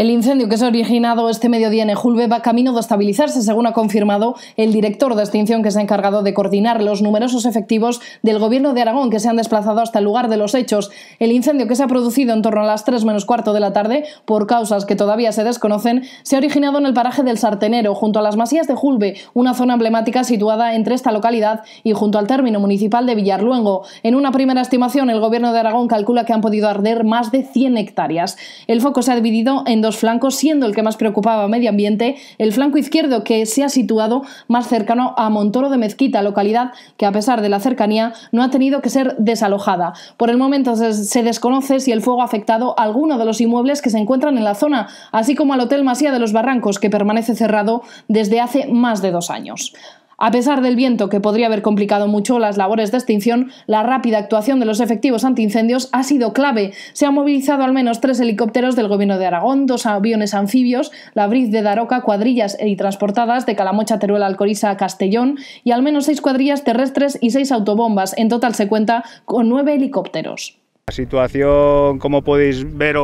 El incendio que se ha originado este mediodía en Ejulbe va camino de estabilizarse, según ha confirmado el director de extinción que se ha encargado de coordinar los numerosos efectivos del Gobierno de Aragón que se han desplazado hasta el lugar de los hechos. El incendio que se ha producido en torno a las 3 menos cuarto de la tarde, por causas que todavía se desconocen, se ha originado en el paraje del Sartenero, junto a las masías de Julve, una zona emblemática situada entre esta localidad y junto al término municipal de Villarluengo. En una primera estimación, el Gobierno de Aragón calcula que han podido arder más de 100 hectáreas. El foco se ha dividido en dos flancos, siendo el que más preocupaba a medio ambiente el flanco izquierdo que se ha situado más cercano a Montoro de Mezquita, localidad que a pesar de la cercanía no ha tenido que ser desalojada. Por el momento se desconoce si el fuego ha afectado a alguno de los inmuebles que se encuentran en la zona, así como al Hotel Masía de los Barrancos, que permanece cerrado desde hace más de dos años. A pesar del viento, que podría haber complicado mucho las labores de extinción, la rápida actuación de los efectivos antiincendios ha sido clave. Se han movilizado al menos tres helicópteros del Gobierno de Aragón, dos aviones anfibios, la Briz de Daroca, cuadrillas y transportadas de Calamocha, Teruel, Alcoriza Castellón y al menos seis cuadrillas terrestres y seis autobombas. En total se cuenta con nueve helicópteros. La situación, como podéis ver,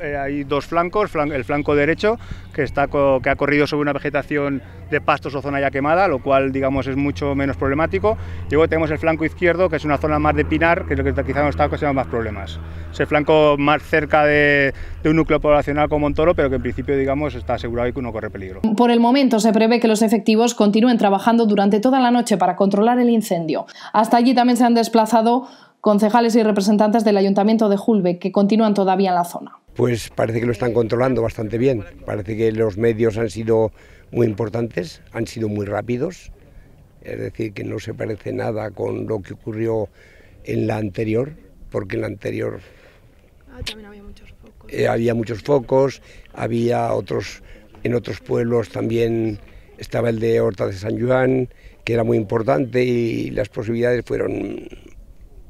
eh, hay dos flancos, el flanco derecho que, está que ha corrido sobre una vegetación de pastos o zona ya quemada, lo cual digamos es mucho menos problemático. Y luego tenemos el flanco izquierdo, que es una zona más de pinar, que es lo que quizá nos está causando más problemas. Es el flanco más cerca de, de un núcleo poblacional como Montoro, pero que en principio digamos está asegurado y que no corre peligro. Por el momento se prevé que los efectivos continúen trabajando durante toda la noche para controlar el incendio. Hasta allí también se han desplazado concejales y representantes del Ayuntamiento de Julbe, que continúan todavía en la zona. Pues parece que lo están controlando bastante bien. Parece que los medios han sido muy importantes, han sido muy rápidos. Es decir, que no se parece nada con lo que ocurrió en la anterior, porque en la anterior ah, había, muchos focos. Eh, había muchos focos, había otros, en otros pueblos también estaba el de Horta de San Juan, que era muy importante y las posibilidades fueron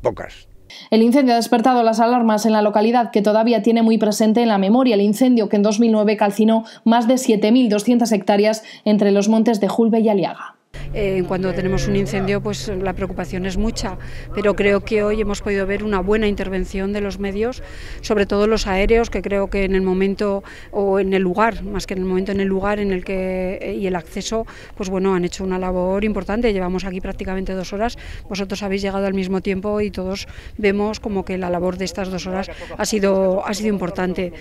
pocas. El incendio ha despertado las alarmas en la localidad que todavía tiene muy presente en la memoria el incendio que en 2009 calcinó más de 7.200 hectáreas entre los montes de Julbe y Aliaga. Eh, cuando tenemos un incendio, pues la preocupación es mucha, pero creo que hoy hemos podido ver una buena intervención de los medios, sobre todo los aéreos, que creo que en el momento o en el lugar, más que en el momento en el lugar en el que eh, y el acceso, pues bueno, han hecho una labor importante. Llevamos aquí prácticamente dos horas, vosotros habéis llegado al mismo tiempo y todos vemos como que la labor de estas dos horas ha sido, ha sido importante.